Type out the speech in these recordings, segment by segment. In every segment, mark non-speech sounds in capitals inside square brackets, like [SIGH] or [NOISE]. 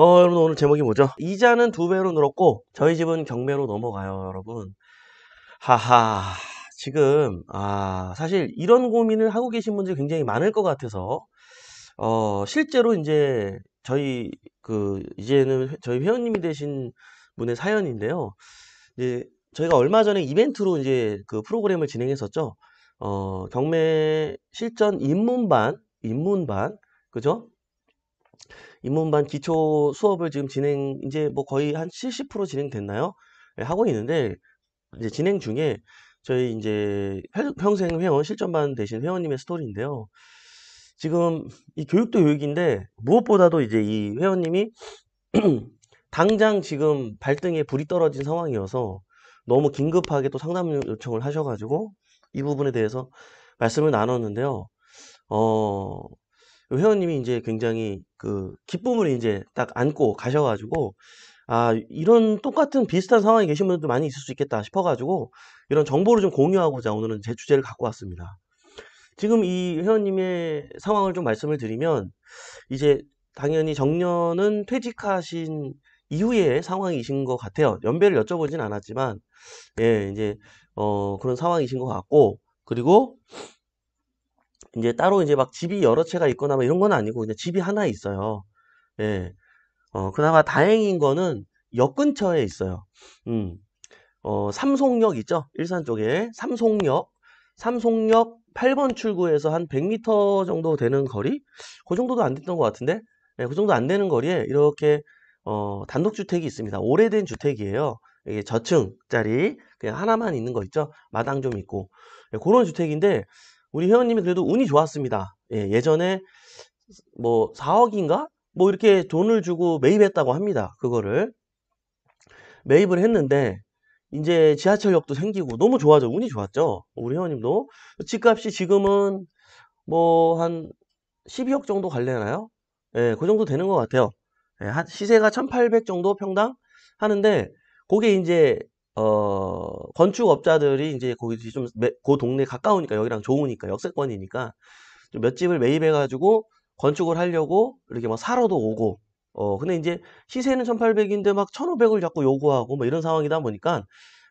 어, 여러분 오늘 제목이 뭐죠? 이자는 두 배로 늘었고 저희 집은 경매로 넘어가요, 여러분. 하하. 지금 아, 사실 이런 고민을 하고 계신 분들이 굉장히 많을 것 같아서 어, 실제로 이제 저희 그 이제는 저희 회원님이 되신 분의 사연인데요. 이제 저희가 얼마 전에 이벤트로 이제 그 프로그램을 진행했었죠. 어, 경매 실전 입문반, 입문반, 그죠? 인문반 기초 수업을 지금 진행 이제 뭐 거의 한 70% 진행됐나요? 네, 하고 있는데 이제 진행 중에 저희 이제 평생 회원 실전반 대신 회원님의 스토리인데요. 지금 이 교육도 교육인데 무엇보다도 이제 이 회원님이 [CLEARS THROAT] 당장 지금 발등에 불이 떨어진 상황이어서 너무 긴급하게 또 상담 요청을 하셔가지고 이 부분에 대해서 말씀을 나눴는데요. 어, 회원님이 이제 굉장히 그 기쁨을 이제 딱 안고 가셔가지고 아 이런 똑같은 비슷한 상황에 계신 분들도 많이 있을 수 있겠다 싶어가지고 이런 정보를 좀 공유하고자 오늘은 제 주제를 갖고 왔습니다. 지금 이 회원님의 상황을 좀 말씀을 드리면 이제 당연히 정년은 퇴직하신 이후의 상황이신 것 같아요. 연배를 여쭤보진 않았지만 예 이제 어 그런 상황이신 것 같고 그리고 이제 따로 이제 막 집이 여러 채가 있거나 막 이런 건 아니고 그냥 집이 하나 있어요. 예. 어, 그나마 다행인 거는 역 근처에 있어요. 음. 어, 삼송역 있죠? 일산 쪽에. 삼송역. 삼송역 8번 출구에서 한 100m 정도 되는 거리? 그 정도도 안 됐던 것 같은데? 네, 그 정도 안 되는 거리에 이렇게, 어, 단독주택이 있습니다. 오래된 주택이에요. 이게 저층짜리, 그냥 하나만 있는 거 있죠? 마당 좀 있고. 네, 예, 그런 주택인데, 우리 회원님이 그래도 운이 좋았습니다. 예, 전에뭐 4억인가? 뭐 이렇게 돈을 주고 매입했다고 합니다. 그거를. 매입을 했는데 이제 지하철역도 생기고 너무 좋아져. 운이 좋았죠. 우리 회원님도. 집값이 지금은 뭐 한 12억 정도 갈래나요? 예, 그 정도 되는 것 같아요. 예, 시세가 1800 정도 평당 하는데 그게 이제 어, 건축업자들이 이제 거기 좀, 매, 그 동네 가까우니까, 여기랑 좋으니까, 역세권이니까, 좀몇 집을 매입해가지고, 건축을 하려고, 이렇게 막 사러도 오고, 어, 근데 이제 시세는 1800인데 막 1500을 자꾸 요구하고, 뭐 이런 상황이다 보니까,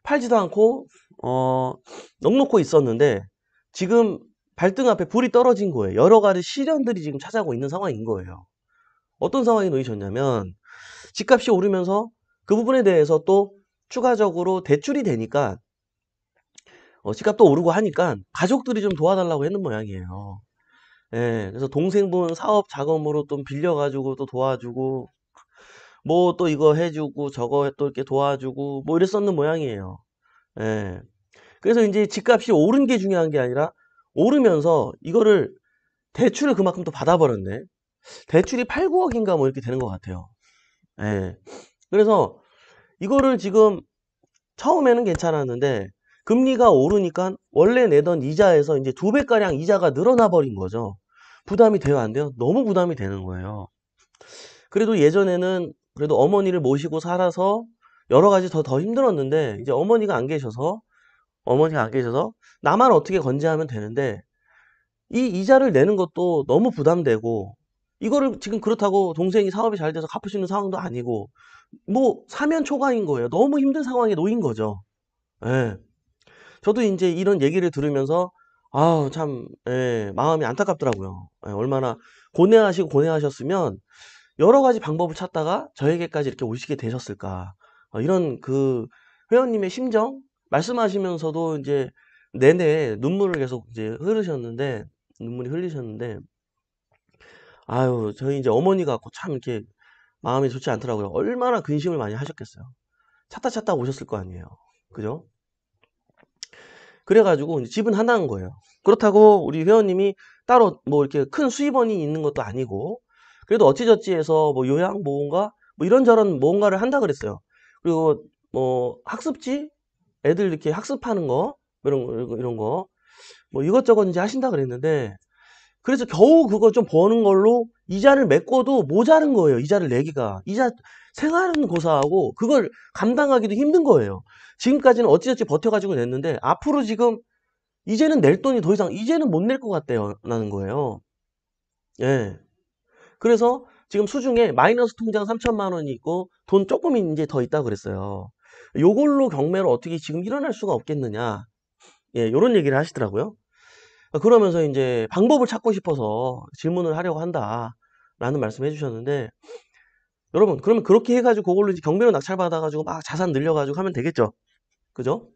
팔지도 않고, 어, 넉넉고 있었는데, 지금 발등 앞에 불이 떨어진 거예요. 여러 가지 시련들이 지금 찾아오고 있는 상황인 거예요. 어떤 상황이 놓이셨냐면, 집값이 오르면서 그 부분에 대해서 또 추가적으로 대출이 되니까 어, 집값도 오르고 하니까 가족들이 좀 도와달라고 했는 모양이에요. 예, 그래서 동생분 사업 자금으로 좀 빌려가지고 또 도와주고 뭐 또 이거 해주고 저거 또 이렇게 도와주고 뭐 이랬었는 모양이에요. 예. 그래서 이제 집값이 오른 게 중요한 게 아니라 오르면서 이거를 대출을 그만큼 또 받아버렸네. 대출이 8, 9억인가 뭐 이렇게 되는 것 같아요. 예. 그래서 이거를 지금 처음에는 괜찮았는데 금리가 오르니까 원래 내던 이자에서 이제 두 배가량 이자가 늘어나 버린 거죠. 부담이 돼요 안 돼요? 너무 부담이 되는 거예요. 그래도 예전에는 그래도 어머니를 모시고 살아서 여러 가지 더 더 힘들었는데 이제 어머니가 안 계셔서 어머니가 안 계셔서 나만 어떻게 건재하면 되는데 이 이자를 내는 것도 너무 부담되고 이거를 지금 그렇다고 동생이 사업이 잘 돼서 갚으시는 상황도 아니고 뭐 사면 초과인 거예요. 너무 힘든 상황에 놓인 거죠. 예. 저도 이제 이런 얘기를 들으면서 아우 참 예, 마음이 안타깝더라고요. 예, 얼마나 고뇌하시고 고뇌하셨으면 여러 가지 방법을 찾다가 저에게까지 이렇게 오시게 되셨을까. 어, 이런 그 회원님의 심정 말씀하시면서도 이제 내내 눈물을 계속 이제 흐르셨는데 눈물이 흘리셨는데 아유, 저희 이제 어머니가 참 이렇게 마음이 좋지 않더라고요. 얼마나 근심을 많이 하셨겠어요. 찾다 찾다 오셨을 거 아니에요. 그죠? 그래가지고 집은 하나인 거예요. 그렇다고 우리 회원님이 따로 뭐 이렇게 큰 수입원이 있는 것도 아니고 그래도 어찌저찌해서 뭐 요양 모험가 뭐 이런저런 뭔가를 한다 그랬어요. 그리고 뭐 학습지 애들 이렇게 학습하는 거 이런 이런 거뭐 이것저것 이제 하신다 그랬는데 그래서 겨우 그거 좀 버는 걸로 이자를 메꿔도 모자른 거예요. 이자를 내기가. 이자 생활은 고사하고 그걸 감당하기도 힘든 거예요. 지금까지는 어찌저찌 버텨가지고 냈는데 앞으로 지금 이제는 낼 돈이 더 이상 이제는 못 낼 것 같대요. 라는 거예요. 예. 그래서 지금 수중에 마이너스 통장 3천만 원이 있고 돈 조금 이제 더 있다 그랬어요. 요걸로 경매를 어떻게 지금 일어날 수가 없겠느냐. 예, 요런 얘기를 하시더라고요. 아, 그러면서 이제 방법을 찾고 싶어서 질문을 하려고 한다라는 말씀 해주셨는데 여러분 그러면 그렇게 해가지고 그걸로 이제 경비로 낙찰받아가지고 막 자산 늘려가지고 하면 되겠죠 그죠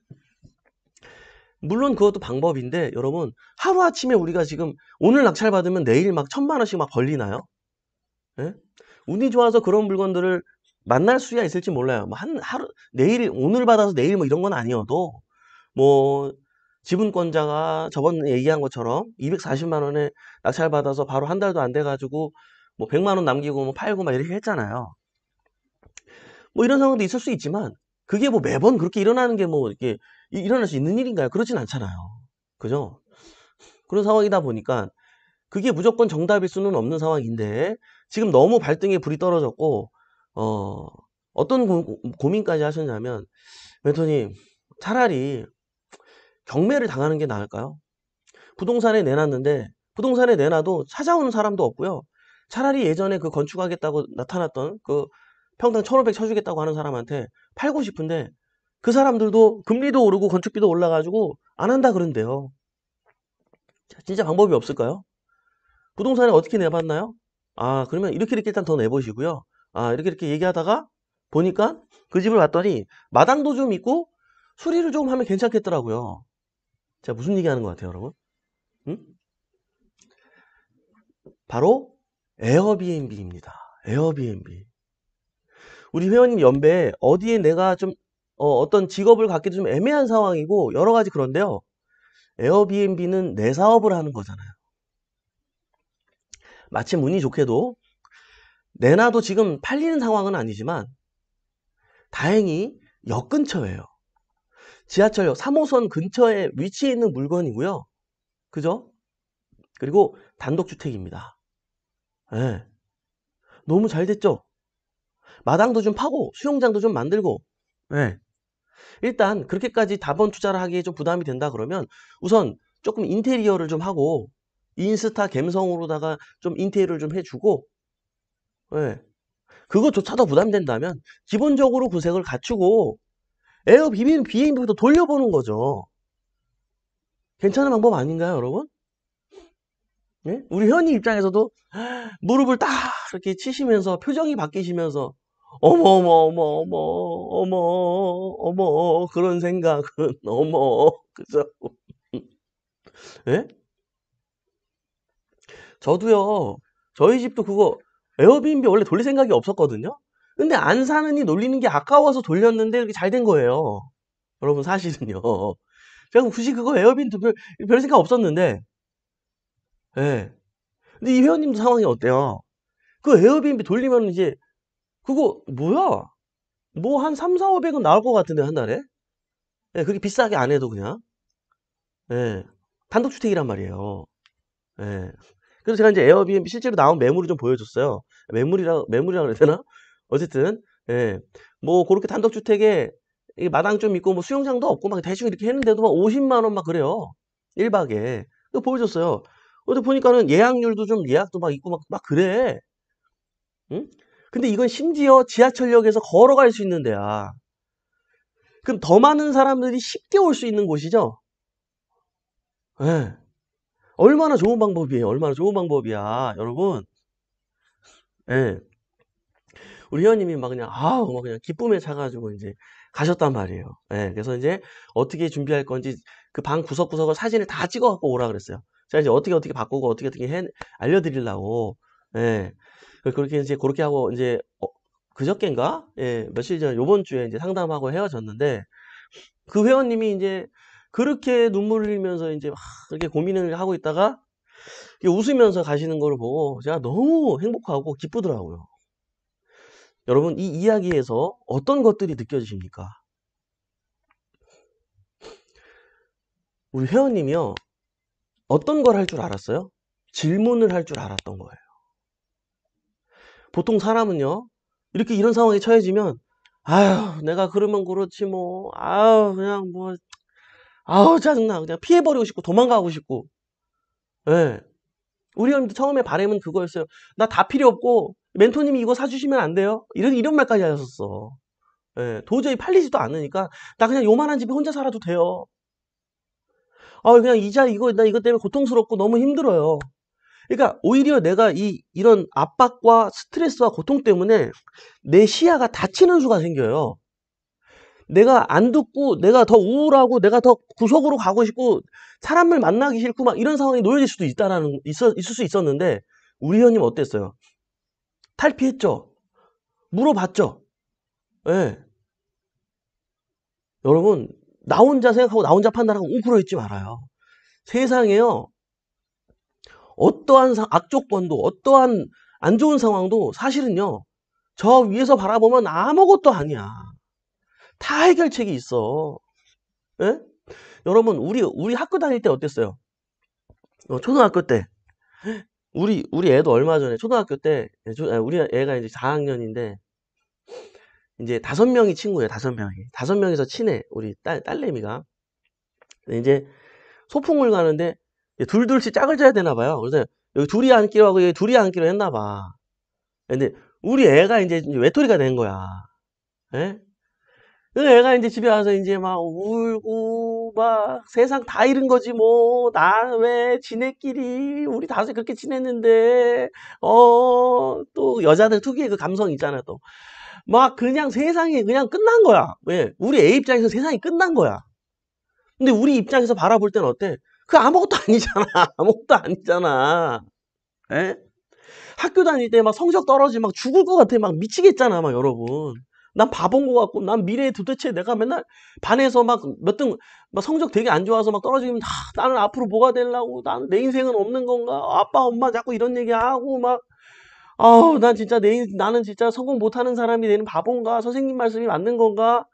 물론 그것도 방법인데 여러분 하루아침에 우리가 지금 오늘 낙찰받으면 내일 막 천만 원씩 막걸리나요 네? 예? 운이 좋아서 그런 물건들을 만날 수야 있을지 몰라요 뭐한 하루 내일 오늘 받아서 내일 뭐 이런 건 아니어도 뭐 지분권자가 저번 얘기한 것처럼 240만 원에 낙찰받아서 바로 한 달도 안 돼가지고 뭐 100만 원 남기고 뭐 팔고 막 이렇게 했잖아요. 뭐 이런 상황도 있을 수 있지만 그게 뭐 매번 그렇게 일어나는 게 뭐 이렇게 일어날 수 있는 일인가요? 그러진 않잖아요. 그죠? 그런 상황이다 보니까 그게 무조건 정답일 수는 없는 상황인데 지금 너무 발등에 불이 떨어졌고 어 어떤 고, 민까지 하셨냐면 멘토님 차라리 경매를 당하는 게 나을까요? 부동산에 내놨는데 부동산에 내놔도 찾아오는 사람도 없고요. 차라리 예전에 그 건축하겠다고 나타났던 그 평당 1,500 쳐주겠다고 하는 사람한테 팔고 싶은데 그 사람들도 금리도 오르고 건축비도 올라가지고 안 한다 그런데요. 진짜 방법이 없을까요? 부동산에 어떻게 내봤나요? 아 그러면 이렇게 이렇게 일단 더 내보시고요. 아 이렇게 이렇게 얘기하다가 보니까 그 집을 봤더니 마당도 좀 있고 수리를 좀 하면 괜찮겠더라고요. 제가 무슨 얘기하는 것 같아요 여러분? 응? 바로 에어비앤비입니다 에어비앤비 우리 회원님 연배 어디에 내가 좀 어, 떤 직업을 갖기도 좀 애매한 상황이고 여러 가지 그런데요 에어비앤비는 내 사업을 하는 거잖아요 마침 운이 좋게도 내놔도 지금 팔리는 상황은 아니지만 다행히 역 근처예요 지하철역 3호선 근처에 위치해 있는 물건이고요. 그죠? 그리고 단독주택입니다. 네. 너무 잘 됐죠? 마당도 좀 파고 수영장도 좀 만들고 네. 일단 그렇게까지 다번 투자를 하기에 좀 부담이 된다 그러면 우선 조금 인테리어를 좀 하고 인스타 감성으로다가 좀 인테리어를 좀 해주고 네. 예. 그것조차도 부담된다면 기본적으로 구색을 갖추고 에어 비빔 비행부터 돌려보는 거죠. 괜찮은 방법 아닌가요, 여러분? 예? 우리 현이 입장에서도 [GASPS] 무릎을 딱 이렇게 치시면서 표정이 바뀌시면서 어머 어머 어머 어머 어머 어머 그런 생각은 [LAUGHS] 어머 그죠? [LAUGHS] 예? 저도요 저희 집도 그거 에어비앤비 원래 돌릴 생각이 없었거든요. 근데 안 사느니 놀리는 게 아까워서 돌렸는데 그렇게잘 된 거예요. 여러분 사실은요. 제가 굳이 그거 에어빈 비 별, 별 생각 없었는데 예. 네. 근데 이 회원님도 상황이 어때요? 그 에어비앤비 돌리면 이제 그거 뭐야? 뭐 한 3, 4, 500은 나올 것 같은데 한 달에? 예, 네, 그게 비싸게 안 해도 그냥 예. 네. 단독주택이란 말이에요. 예. 그래서 제가 이제 에어비앤비 실제로 나온 매물을 좀 보여줬어요. 매물이라 매물이라 그래야 되나? 어쨌든 예, 뭐 그렇게 단독주택에 마당 좀 있고 뭐 수영장도 없고 막 대충 이렇게 했는데도 막 50만 원 막 그래요 1박에 그 보여줬어요 근데 보니까는 예약률도 좀 예약도 막 있고 막, 막 그래 응? 근데 이건 심지어 지하철역에서 걸어갈 수 있는 데야 그럼 더 많은 사람들이 쉽게 올 수 있는 곳이죠 예. 얼마나 좋은 방법이에요 얼마나 좋은 방법이야 여러분 예. 우리 회원님이 막 그냥 아우 막 그냥 기쁨에 차가지고 이제 가셨단 말이에요. 네, 그래서 이제 어떻게 준비할 건지 그 방 구석구석을 사진을 다 찍어 갖고 오라 그랬어요. 제가 이제 어떻게 어떻게 바꾸고 어떻게 어떻게 해 알려드리려고 예 그 그렇게 이제 그렇게 하고 이제 어, 그저께인가 예 며칠 전 요번 주에 이제 상담하고 헤어졌는데 그 회원님이 이제 그렇게 눈물 흘리면서 이제 막 그렇게 고민을 하고 있다가 웃으면서 가시는 걸 보고 제가 너무 행복하고 기쁘더라고요. 여러분 이 이야기에서 어떤 것들이 느껴지십니까? 우리 회원님이요. 어떤 걸 할 줄 알았어요? 질문을 할 줄 알았던 거예요. 보통 사람은요. 이렇게 이런 상황에 처해지면 아휴 내가 그러면 그렇지 뭐 아유 그냥 뭐 아우 짜증나 그냥 피해버리고 싶고 도망가고 싶고 예 네. 우리 형님도 처음에 바램은 그거였어요 나 다 필요 없고 멘토님이 이거 사주시면 안 돼요? 이런, 이런 말까지 하셨어. 예, 도저히 팔리지도 않으니까, 나 그냥 요만한 집에 혼자 살아도 돼요. 아, 그냥 이자 이거, 나 이것 때문에 고통스럽고 너무 힘들어요. 그러니까 오히려 내가 이, 이런 압박과 스트레스와 고통 때문에 내 시야가 다치는 수가 생겨요. 내가 안 듣고, 내가 더 우울하고, 내가 더 구석으로 가고 싶고, 사람을 만나기 싫고, 막 이런 상황이 놓여질 수도 있다라는, 있어, 있을 수 있었는데, 우리 회원님 어땠어요? 탈피했죠? 물어봤죠? 예. 네. 여러분, 나 혼자 생각하고 나 혼자 판단하고 웅크러 있지 말아요. 세상에요. 어떠한 악조건도, 어떠한 안 좋은 상황도 사실은요. 저 위에서 바라보면 아무것도 아니야. 다 해결책이 있어. 예? 여러분, 우리, 우리 학교 다닐 때 어땠어요? 어, 초등학교 때. 우리 우리 애도 얼마 전에 초등학교 때 아, 우리 애가 이제 4학년인데 이제 다섯 명이 친구예요. 다섯 명이 다섯 명이서 친해 우리 딸 딸내미가 이제 소풍을 가는데 둘둘씩 짝을 짜야 되나 봐요. 그래서 여기 둘이 앉기로 하고 여기 둘이 앉기로 했나 봐. 근데 우리 애가 이제 외톨이가 된 거야. 예? 그 애가 이제 집에 와서 이제 막 울고 막 세상 다 잃은 거지 뭐 나 왜 지네끼리 우리 다섯 그렇게 지냈는데 어또 여자들 특유의 그 감성 있잖아 또막 그냥 세상이 그냥 끝난 거야 왜 우리 애 입장에서 세상이 끝난 거야 근데 우리 입장에서 바라볼 때는 어때 그 아무것도 아니잖아 [LAUGHS] 아무것도 아니잖아 에? 학교 다닐 때 막 성적 떨어지면 막 죽을 것 같아 막 미치겠잖아 막 여러분 난 바본 것 같고 난 미래에 도대체 내가 맨날 반에서 막 몇등막 성적 되게 안 좋아서 막 떨어지면 아, 나는 앞으로 뭐가 되려고 나내 인생은 없는 건가 아빠 엄마 자꾸 이런 얘기하고 막 아우 난 진짜 내 인, 나는 진짜 성공 못하는 사람이 되는 바본가 선생님 말씀이 맞는 건가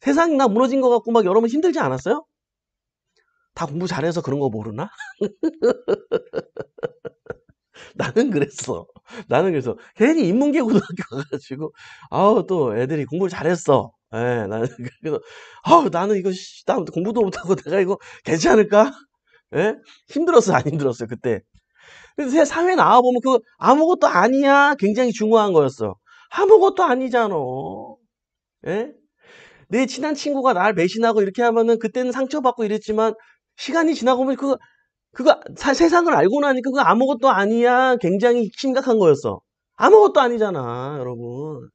세상이 나 무너진 것 같고 막 여러분 힘들지 않았어요? 다 공부 잘해서 그런 거 모르나? [LAUGHS] 나는 그랬어. 나는 그래서 괜히 인문계 고등학교 [LAUGHS] 가가지고 아우 또 애들이 공부를 잘했어. 예, 나는 [LAUGHS] 그래서 아우 나는 이거 나 공부도 못하고 내가 이거 괜찮을까? 예? 힘들었어안힘들었어 그때. 근데 사회 나와 보면 그거 아무것도 아니야. 굉장히 중요한 거였어. 아무것도 아니잖아. 예? 내 친한 친구가 날 배신하고 이렇게 하면은 그때는 상처받고 이랬지만 시간이 지나고 보면 그거 그거 사, 세상을 알고 나니까 그거 아무것도 아니야. 굉장히 심각한 거였어. 아무것도 아니잖아, 여러분.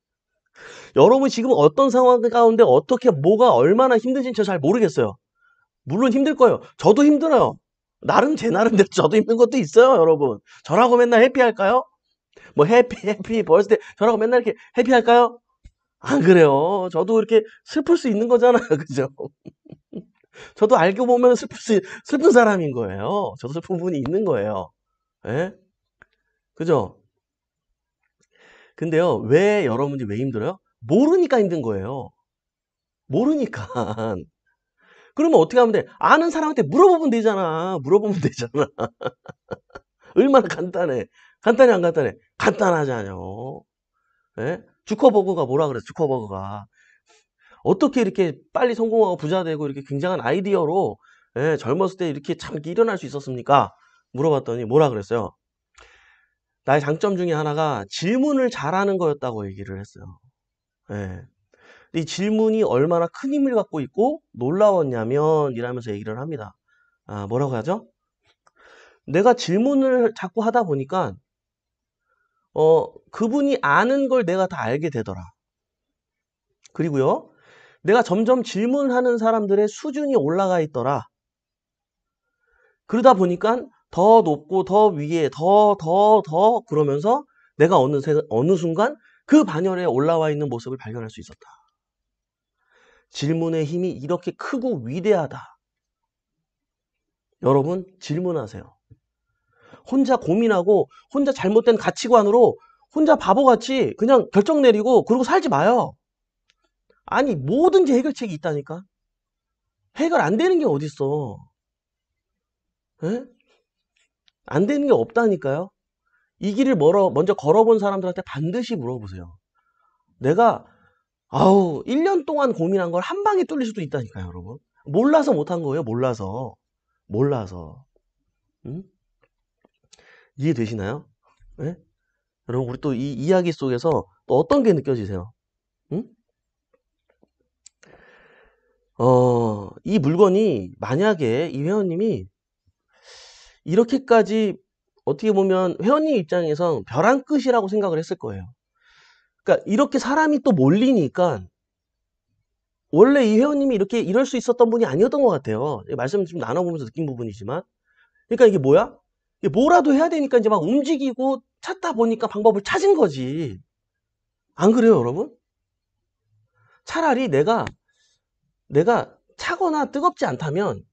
여러분 지금 어떤 상황 가운데 어떻게 뭐가 얼마나 힘든지 잘 모르겠어요. 물론 힘들 거예요. 저도 힘들어요. 나름 제 나름대로 [LAUGHS] 저도 힘든 것도 있어요, 여러분. 저라고 맨날 해피할까요? 뭐 해피 해피 벌스데 저라고 맨날 이렇게 해피할까요? 안 그래요. 저도 이렇게 슬플 수 있는 거잖아요, [LAUGHS] 그죠? 저도 알고 보면 슬픈, 슬픈 사람인 거예요. 저도 슬픈 분이 있는 거예요. 예? 그죠? 근데요, 왜 여러분이 왜 힘들어요? 모르니까 힘든 거예요. 모르니까. [LAUGHS] 그러면 어떻게 하면 돼? 아는 사람한테 물어보면 되잖아. 물어보면 되잖아. [LAUGHS] 얼마나 간단해. 간단해, 안 간단해? 간단하잖아요. 예? 주커버그가 뭐라 그래주커버그가 어떻게 이렇게 빨리 성공하고 부자되고 이렇게 굉장한 아이디어로 예, 젊었을 때 이렇게 잠기 일어날 수 있었습니까? 물어봤더니 뭐라 그랬어요? 나의 장점 중에 하나가 질문을 잘하는 거였다고 얘기를 했어요. 예. 이 질문이 얼마나 큰 힘을 갖고 있고 놀라웠냐면 이라면서 얘기를 합니다. 아, 뭐라고 하죠? 내가 질문을 자꾸 하다 보니까 어, 그분이 아는 걸 내가 다 알게 되더라. 그리고요. 내가 점점 질문하는 사람들의 수준이 올라가 있더라. 그러다 보니까 더 높고 더 위에 더 더 더 그러면서 내가 어느, 어느 순간 그 반열에 올라와 있는 모습을 발견할 수 있었다. 질문의 힘이 이렇게 크고 위대하다. 여러분 질문하세요. 혼자 고민하고 혼자 잘못된 가치관으로 혼자 바보같이 그냥 결정 내리고 그러고 살지 마요. 아니 뭐든지 해결책이 있다니까 해결 안 되는 게 어딨어 에? 예? 안 되는 게 없다니까요 이 길을 멀어, 먼저 걸어본 사람들한테 반드시 물어보세요 내가 아우 1년 동안 고민한 걸 한 방에 뚫릴 수도 있다니까요 여러분 몰라서 못한 거예요 몰라서 몰라서 응? 이해되시나요? 네? 여러분 우리 또 이 이야기 속에서 또 어떤 게 느껴지세요? 어, 이 물건이 만약에 이 회원님이 이렇게까지 어떻게 보면 회원님 입장에선 벼랑 끝이라고 생각을 했을 거예요. 그러니까 이렇게 사람이 또 몰리니까 원래 이 회원님이 이렇게 이럴 수 있었던 분이 아니었던 것 같아요. 말씀 좀 나눠보면서 느낀 부분이지만. 그러니까 이게 뭐야? 이게 뭐라도 해야 되니까 이제 막 움직이고 찾다 보니까 방법을 찾은 거지. 안 그래요, 여러분? 차라리 내가 내가 차거나 뜨겁지 않다면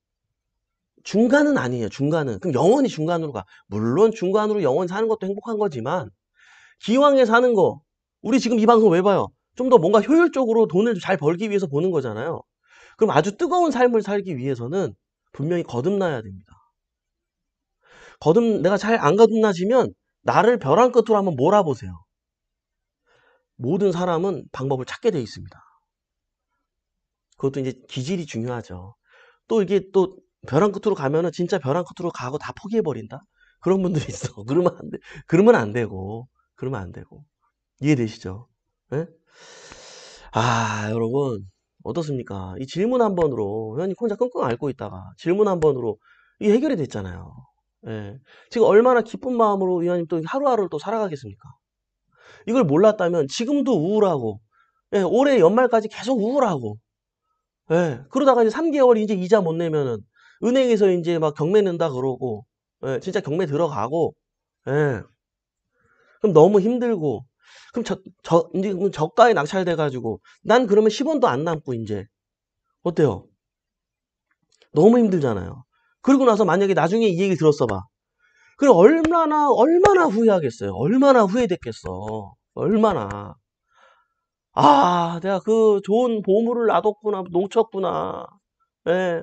중간은 아니에요. 중간은. 그럼 영원히 중간으로 가. 물론 중간으로 영원히 사는 것도 행복한 거지만 기왕에 사는 거 우리 지금 이 방송 왜 봐요? 좀 더 뭔가 효율적으로 돈을 잘 벌기 위해서 보는 거잖아요. 그럼 아주 뜨거운 삶을 살기 위해서는 분명히 거듭나야 됩니다. 거듭 내가 잘 안 거듭나시면 나를 벼랑 끝으로 한번 몰아보세요. 모든 사람은 방법을 찾게 돼 있습니다. 그것도 이제 기질이 중요하죠. 또 이게 또 벼랑 끝으로 가면은 진짜 벼랑 끝으로 가고 다 포기해버린다? 그런 분들이 있어. [LAUGHS] 그러면 안 돼. 그러면 안 되고. 그러면 안 되고. 이해되시죠? 네? 아, 여러분. 어떻습니까? 이 질문 한 번으로 회원님 혼자 끙끙 앓고 있다가 질문 한 번으로 이게 해결이 됐잖아요. 예. 지금 얼마나 기쁜 마음으로 위원님 또 하루하루를 또 살아가겠습니까? 이걸 몰랐다면 지금도 우울하고 예, 올해 연말까지 계속 우울하고 예, 그러다가 이제 3개월 이제 이자 못 내면은 은행에서 이제 막 경매 낸다 그러고 예, 진짜 경매 들어가고 예. 그럼 너무 힘들고 그럼 저, 저 이제 저가에 낙찰돼 가지고 난 그러면 10원도 안 남고 이제 어때요? 너무 힘들잖아요. 그리고 나서 만약에 나중에 이 얘기 들었어 봐. 그럼 얼마나 얼마나 후회하겠어요. 얼마나 후회됐겠어. 얼마나 아, 내가 그 좋은 보물을 놔뒀구나, 농쳤구나. 예.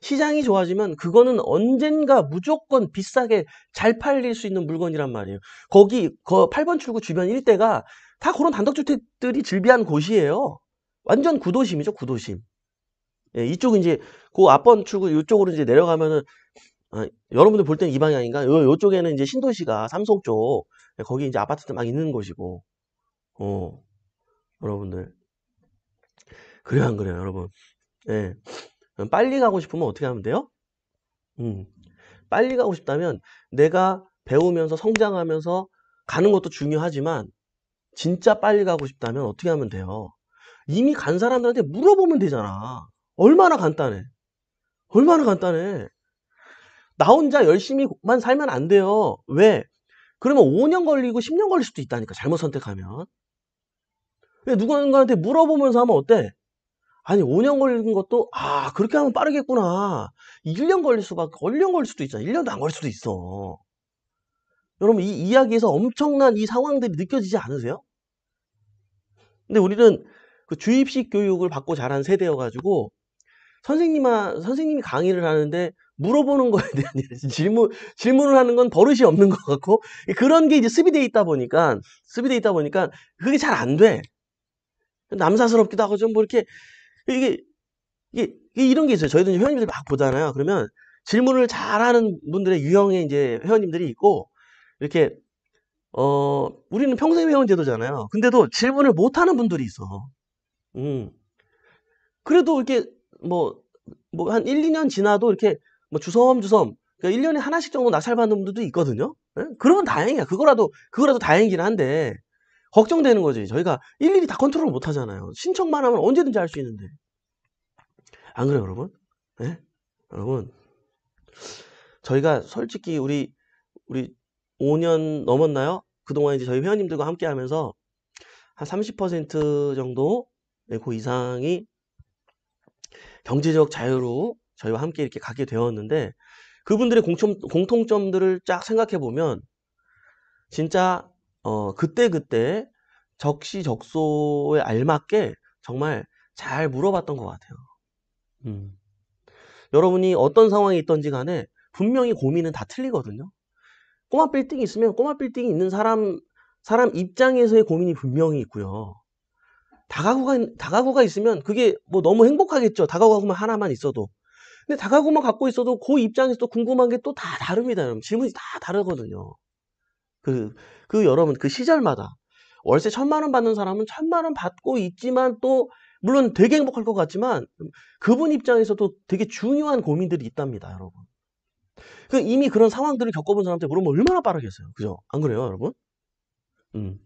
시장이 좋아지면 그거는 언젠가 무조건 비싸게 잘 팔릴 수 있는 물건이란 말이에요. 거기 그 8번 출구 주변 일대가 다 그런 단독주택들이 즐비한 곳이에요. 완전 구도심이죠, 구도심. 예, 이쪽 이제 그 앞번 출구 이쪽으로 이제 내려가면은 아, 여러분들 볼 때는 이 방향인가? 요 요쪽에는 이제 신도시가 삼성 쪽 예, 거기 이제 아파트들 막 있는 곳이고. 어. 여러분들. 그래요, 안 그래요, 여러분? 예. 빨리 가고 싶으면 어떻게 하면 돼요? 음. 빨리 가고 싶다면 내가 배우면서 성장하면서 가는 것도 중요하지만 진짜 빨리 가고 싶다면 어떻게 하면 돼요? 이미 간 사람들한테 물어보면 되잖아. 얼마나 간단해. 얼마나 간단해. 나 혼자 열심히만 살면 안 돼요. 왜? 그러면 5년 걸리고 10년 걸릴 수도 있다니까. 잘못 선택하면. 누군가한테 물어보면서 하면 어때? 아니 5년 걸린 것도 아 그렇게 하면 빠르겠구나 1년 걸릴 수밖에 1년 걸릴 수도 있잖아 1년도 안 걸릴 수도 있어 여러분 이 이야기에서 엄청난 이 상황들이 느껴지지 않으세요? 근데 우리는 그 주입식 교육을 받고 자란 세대여가지고 선생님아 선생님이 강의를 하는데 물어보는 거에 [LAUGHS] 대한 질문 질문을 하는 건 버릇이 없는 것 같고 그런 게 이제 습이 돼 있다 보니까 습이 돼 있다 보니까 그게 잘 안 돼. 남사스럽기도 하고 좀 뭐 이렇게 이게, 이게, 이게 이런게 있어요. 저희도 회원님들 막 보잖아요. 그러면 질문을 잘하는 분들의 유형의 이제 회원님들이 있고 이렇게 어 우리는 평생 회원 제도잖아요. 근데도 질문을 못하는 분들이 있어. 음. 그래도 이렇게 뭐 뭐한 1, 2년 지나도 이렇게 뭐 주섬주섬 그러니까 1년에 하나씩 정도 낙찰받는 분들도 있거든요. 네? 그러면 다행이야. 그거라도 그거라도 다행이긴 한데 걱정되는 거지. 저희가 일일이 다 컨트롤 못 하잖아요. 신청만 하면 언제든지 할 수 있는데. 안 그래요, 여러분? 네? 여러분, 저희가 솔직히 우리, 우리 5년 넘었나요? 그동안 이제 저희 회원님들과 함께 하면서 한 30% 정도, 네, 그 이상이 경제적 자유로 저희와 함께 이렇게 가게 되었는데 그분들의 공통, 공통점들을 쫙 생각해 보면 진짜 어, 그때그때 적시적소에 알맞게 정말 잘 물어봤던 것 같아요. 음. 여러분이 어떤 상황에 있던지 간에 분명히 고민은 다 틀리거든요. 꼬마 빌딩이 있으면 꼬마 빌딩이 있는 사람, 사람 입장에서의 고민이 분명히 있고요. 다가구가, 다가구가 있으면 그게 뭐 너무 행복하겠죠. 다가구만 하나만 있어도. 근데 다가구만 갖고 있어도 그 입장에서 또 궁금한 게 또 다 다릅니다. 여러분. 질문이 다 다르거든요. 그, 그 여러분 그 시절마다 월세 천만 원 받는 사람은 천만 원 받고 있지만 또 물론 되게 행복할 것 같지만 그분 입장에서도 되게 중요한 고민들이 있답니다, 여러분. 그 이미 그런 상황들을 겪어본 사람한테 물으면 얼마나 빠르겠어요, 그죠? 안 그래요, 여러분? 음.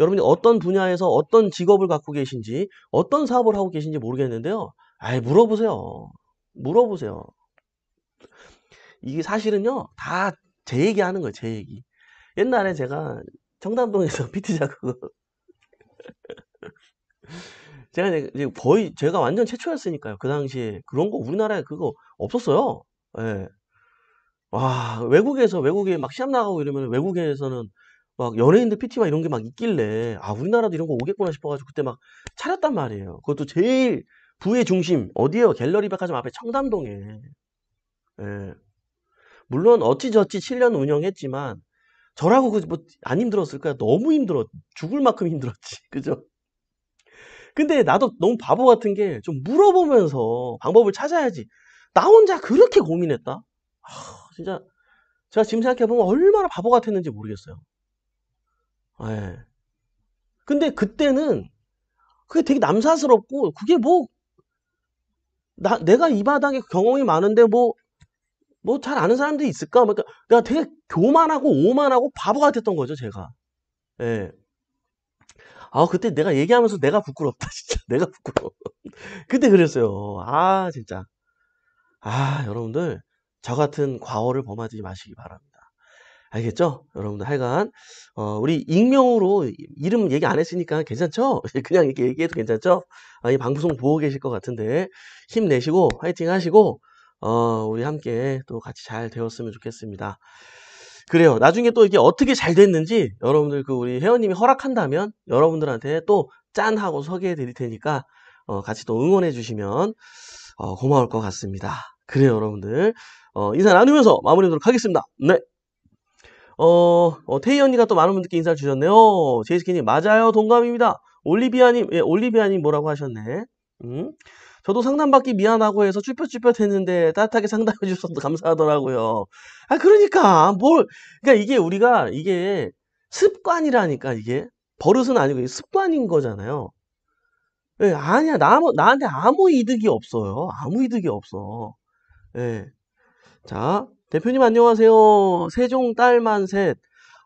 여러분이 어떤 분야에서 어떤 직업을 갖고 계신지 어떤 사업을 하고 계신지 모르겠는데요. 아예 물어보세요. 물어보세요. 이게 사실은요, 다 제 얘기하는 거예요, 제 얘기. 옛날에 제가 청담동에서 PT [LAUGHS] 작업을 제가 이제 거의 제가 완전 최초였으니까요. 그 당시에 그런 거 우리나라에 그거 없었어요. 예. 와 외국에서 외국에 막 시합 나가고 이러면 외국에서는 막 연예인들 PT 막 이런 게 막 있길래 아 우리나라도 이런 거 오겠구나 싶어가지고 그때 막 차렸단 말이에요. 그것도 제일 부의 중심 어디에요? 갤러리 백화점 앞에 청담동에. 예. 물론 어찌저찌 7년 운영했지만 저라고 그 뭐 안 힘들었을까? 너무 힘들어 죽을 만큼 힘들었지, [LAUGHS] 그죠? 근데 나도 너무 바보 같은 게 좀 물어보면서 방법을 찾아야지. 나 혼자 그렇게 고민했다. 아, 진짜 제가 지금 생각해보면 얼마나 바보 같았는지 모르겠어요. 예. 근데 그때는 그게 되게 남사스럽고 그게 뭐 나, 내가 이 바닥에 경험이 많은데 뭐 뭐잘 아는 사람들이 있을까? 그러니까 내가 되게 교만하고 오만하고 바보 같았던 거죠, 제가. 예. 아, 그때 내가 얘기하면서 내가 부끄럽다, [LAUGHS] 진짜. 내가 부끄러워. [LAUGHS] 그때 그랬어요. 아, 진짜. 아, 여러분들, 저 같은 과오를 범하지 마시기 바랍니다. 알겠죠? 여러분들 하여간 어, 우리 익명으로 이름 얘기 안 했으니까 괜찮죠? [LAUGHS] 그냥 이렇게 얘기해도 괜찮죠? 아, 이 방송 보고 계실 것 같은데 힘내시고 화이팅 하시고 어, 우리 함께 또 같이 잘 되었으면 좋겠습니다. 그래요. 나중에 또 이게 어떻게 잘 됐는지 여러분들 그 우리 회원님이 허락한다면 여러분들한테 또짠 하고 소개해 드릴 테니까 어, 같이 또 응원해 주시면 어, 고마울 것 같습니다. 그래요, 여러분들. 어, 인사 나누면서 마무리하도록 하겠습니다. 네. 어, 어, 태희 언니가 또 많은 분들께 인사를 주셨네요. 제이스키님, 맞아요. 동감입니다. 올리비아님, 예, 올리비아님 뭐라고 하셨네. 음. 저도 상담받기 미안하고 해서 쭈뼛쭈뼛 했는데 따뜻하게 [LAUGHS] 상담해 주셔서 감사하더라고요. 아, 그러니까, 뭘, 그러니까 이게 우리가 이게 습관이라니까 이게 버릇은 아니고 습관인 거잖아요. 예, 아니야. 나, 나한테 아무 이득이 없어요. 아무 이득이 없어. 예. 자, 대표님 안녕하세요. 세종 딸만 셋.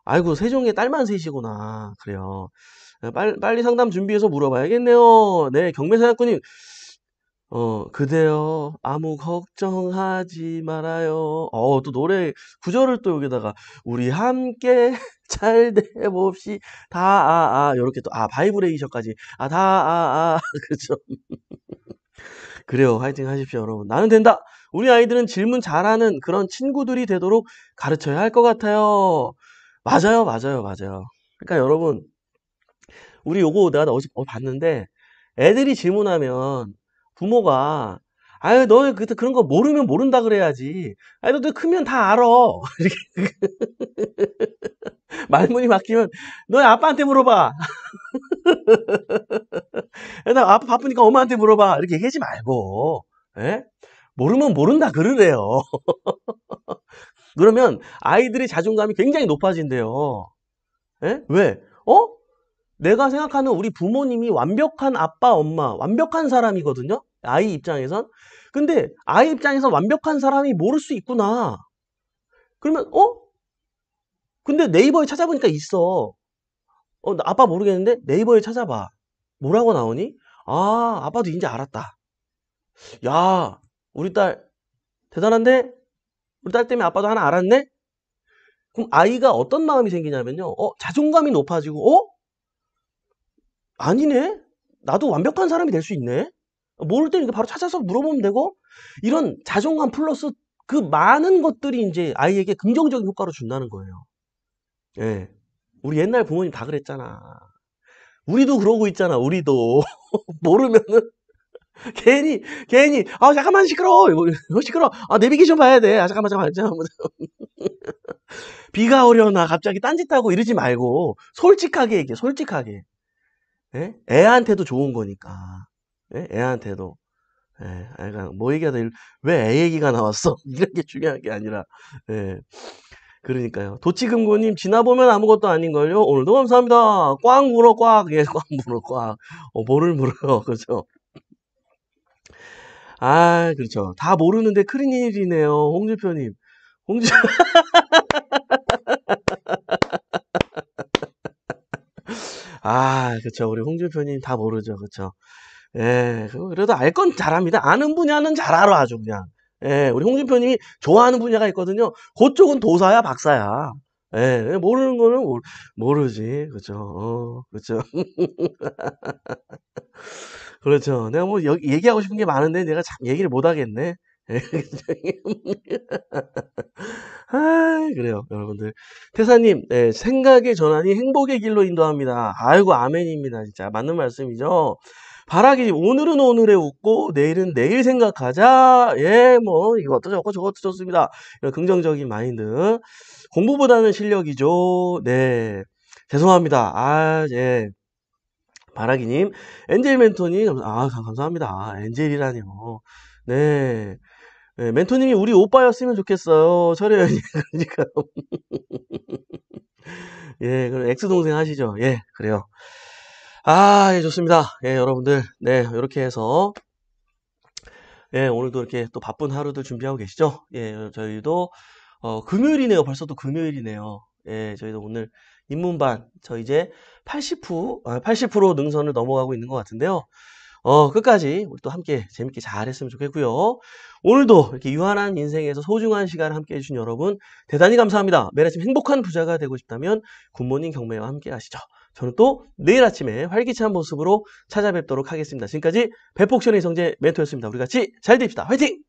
아이고, 세종의 딸만 셋이구나. 그래요. 예, 빨리, 빨리 상담 준비해서 물어봐야겠네요. 네, 경매사장꾼님 어, 그대여, 아무 걱정하지 말아요. 어, 또 노래 구절을 또 여기다가, 우리 함께 [LAUGHS] 잘 돼봅시, 다, 아, 아, 요렇게 또, 아, 바이브레이션까지, 아, 다, 아, 아, [LAUGHS] 그죠? 그래요. 화이팅 하십시오, 여러분. 나는 된다! 우리 아이들은 질문 잘하는 그런 친구들이 되도록 가르쳐야 할 것 같아요. 맞아요, 맞아요, 맞아요. 그러니까 여러분, 우리 요거 내가 어제 어, 봤는데, 애들이 질문하면, 부모가 아유 너 그때 그런 거 모르면 모른다 그래야지 아유 너 크면 다 알아 [LAUGHS] 이렇게 말문이 막히면 너 아빠한테 물어봐 나 [LAUGHS] 아빠 바쁘니까 엄마한테 물어봐 이렇게 얘기하지 말고 에? 예? 모르면 모른다 그러래요 [LAUGHS] 그러면 아이들의 자존감이 굉장히 높아진대요 에? 예? 왜? 내가 생각하는 우리 부모님이 완벽한 아빠, 엄마, 완벽한 사람이거든요. 아이 입장에선. 근데 아이 입장에서 완벽한 사람이 모를 수 있구나. 그러면 어? 근데 네이버에 찾아보니까 있어. 어, 아빠 모르겠는데 네이버에 찾아봐. 뭐라고 나오니? 아, 아빠도 이제 알았다. 야, 우리 딸 대단한데? 우리 딸 때문에 아빠도 하나 알았네? 그럼 아이가 어떤 마음이 생기냐면요. 어, 자존감이 높아지고, 어? 아니네? 나도 완벽한 사람이 될 수 있네? 모를 때는 바로 찾아서 물어보면 되고 이런 자존감 플러스 그 많은 것들이 이제 아이에게 긍정적인 효과를 준다는 거예요. 예. 우리 옛날 부모님 다 그랬잖아. 우리도 그러고 있잖아. 우리도 [LAUGHS] 모르면은 [LAUGHS] 괜히 괜히 아 잠깐만 시끄러. 이거 뭐, 어, 시끄러. 아 내비게이션 봐야 돼. 아 잠깐만 잠깐만 잠깐만. [LAUGHS] 비가 오려나 갑자기 딴짓하고 이러지 말고 솔직하게 얘기해. 솔직하게. 예? 애한테도 좋은 거니까. 예? 애한테도. 예, 그러니까 뭐 얘기하다 왜 애 얘기가 나왔어? [LAUGHS] 이런 게 중요한 게 아니라. 예. 그러니까요. 도치금고님 지나보면 아무것도 아닌걸요. 오늘도 감사합니다. 꽝 물어 꽝. 예, 꽝 물어 꽝. 어, 뭐를 물어요. [LAUGHS] 그죠? 아, 그렇죠. 다 모르는데 크린 일이네요. 홍주표님. 홍주, [LAUGHS] 아, 그쵸. 우리 홍준표님 다 모르죠. 그쵸. 예, 그래도 알 건 잘합니다. 아는 분야는 잘 알아, 아주 그냥. 예, 우리 홍준표님이 좋아하는 분야가 있거든요. 그쪽은 도사야, 박사야. 예, 모르는 거는 모르, 지 그죠. 어, 그죠. [LAUGHS] 그렇죠. 내가 뭐, 얘기하고 싶은 게 많은데 내가 참 얘기를 못 하겠네. [LAUGHS] 아, 그래요, 여러분들. 태사님, 네, 생각의 전환이 행복의 길로 인도합니다. 아이고, 아멘입니다. 진짜. 맞는 말씀이죠. 바라기, 오늘은 오늘에 웃고, 내일은 내일 생각하자. 예, 뭐, 이것도 저것도 저것도 좋습니다. 이런 긍정적인 마인드. 공부보다는 실력이죠. 네. 죄송합니다. 아, 예. 바라기님, 엔젤 멘토님, 아, 감사합니다. 엔젤이라니요. 네. 네, 멘토님이 우리 오빠였으면 좋겠어요. 철회연 [LAUGHS] 그러니까. 예, 그럼 엑스동생 하시죠. 예, 그래요. 아, 예, 좋습니다. 예, 여러분들. 네, 이렇게 해서. 예, 오늘도 이렇게 또 바쁜 하루들 준비하고 계시죠? 예, 저희도, 어, 금요일이네요. 벌써 또 금요일이네요. 예, 저희도 오늘 입문반저 이제 80%, 80% 아, 능선을 넘어가고 있는 것 같은데요. 어, 끝까지 우리 또 함께 재밌게 잘 했으면 좋겠고요. 오늘도 이렇게 유한한 인생에서 소중한 시간을 함께 해주신 여러분 대단히 감사합니다. 매일 아침 행복한 부자가 되고 싶다면 굿모닝 경매와 함께 하시죠. 저는 또 내일 아침에 활기찬 모습으로 찾아뵙도록 하겠습니다. 지금까지 배폭션의 성재 멘토였습니다. 우리 같이 잘 됩시다. 화이팅!